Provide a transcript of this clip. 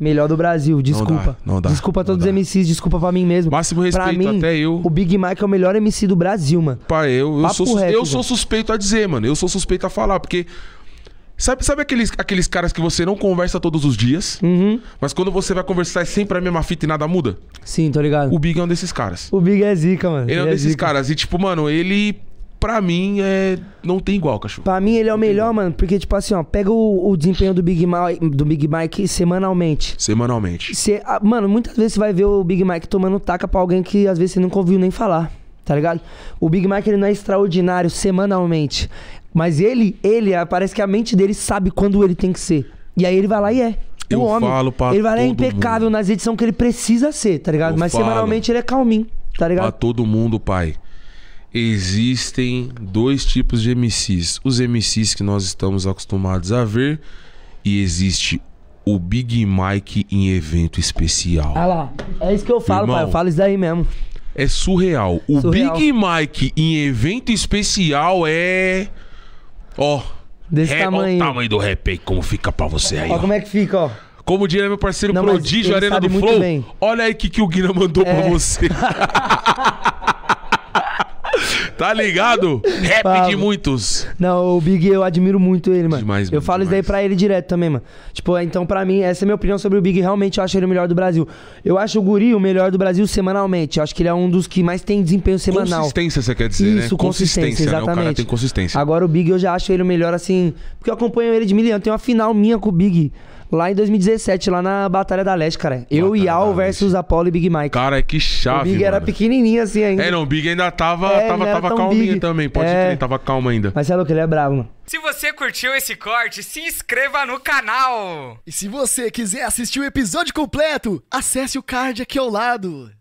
melhor do Brasil. Desculpa. Não dá, não dá, desculpa a todos os MCs, desculpa pra mim mesmo. Máximo respeito pra mim, até eu. O Big Mike é o melhor MC do Brasil, mano. Pá eu, eu, sou, rap, eu sou, suspeito a dizer, mano. Eu sou suspeito a falar, porque. Sabe, sabe aqueles, aqueles caras que você não conversa todos os dias, uhum. mas quando você vai conversar é sempre a mesma fita e nada muda? Sim, tô ligado. O Big é um desses caras. O Big é zica, mano. Ele, ele é um é desses zica. caras. E, tipo, mano, ele pra mim, é... não tem igual, cachorro. Pra mim, ele é o melhor, mano. Porque, tipo assim, ó, pega o, o desempenho do Big, Mike, do Big Mike semanalmente. Semanalmente. Cê, ah, mano, muitas vezes você vai ver o Big Mike tomando taca pra alguém que às vezes você nunca ouviu nem falar. Tá ligado? O Big Mike ele não é extraordinário semanalmente. Mas ele, ele, ah, parece que a mente dele sabe quando ele tem que ser. E aí ele vai lá e é. é o eu homem. Falo pra ele vai lá é impecável mundo. nas edições que ele precisa ser, tá ligado? Eu Mas falo. semanalmente ele é calminho, tá ligado? Pra todo mundo, pai existem dois tipos de MCs. Os MCs que nós estamos acostumados a ver e existe o Big Mike em evento especial. Ah lá, é isso que eu falo, Irmão, pai. Eu falo isso daí mesmo. É surreal. O surreal. Big Mike em evento especial é. Ó. Desse tamanho. Ó, o tamanho do rap aí, como fica pra você aí. Ó, ó. como é que fica, ó. Como diria meu parceiro Não, Prodígio Arena do Flow. Bem. Olha aí o que, que o Guina mandou é. pra você. Tá ligado? Rap de muitos. Não, o Big, eu admiro muito ele, mano. Demais, eu falo demais. isso daí pra ele direto também, mano. Tipo, então pra mim, essa é a minha opinião sobre o Big. Realmente eu acho ele o melhor do Brasil. Eu acho o Guri o melhor do Brasil semanalmente. Eu acho que ele é um dos que mais tem desempenho semanal. Consistência, você quer dizer, isso, né? Isso, consistência, consistência, exatamente. Né? O cara tem consistência. Agora o Big eu já acho ele o melhor, assim... Porque eu acompanho ele de milhão. Tem uma final minha com o Big lá em 2017, lá na Batalha da Leste, cara. Eu e Al versus Apollo e Big Mike. Cara, é que chave. O Big mano. era pequenininho assim ainda. É, não, o Big ainda tava, é, tava, tava calminho big. também. Pode é... crer, tava calmo ainda. Mas é louco, ele é bravo, mano. Se você curtiu esse corte, se inscreva no canal. E se você quiser assistir o episódio completo, acesse o card aqui ao lado.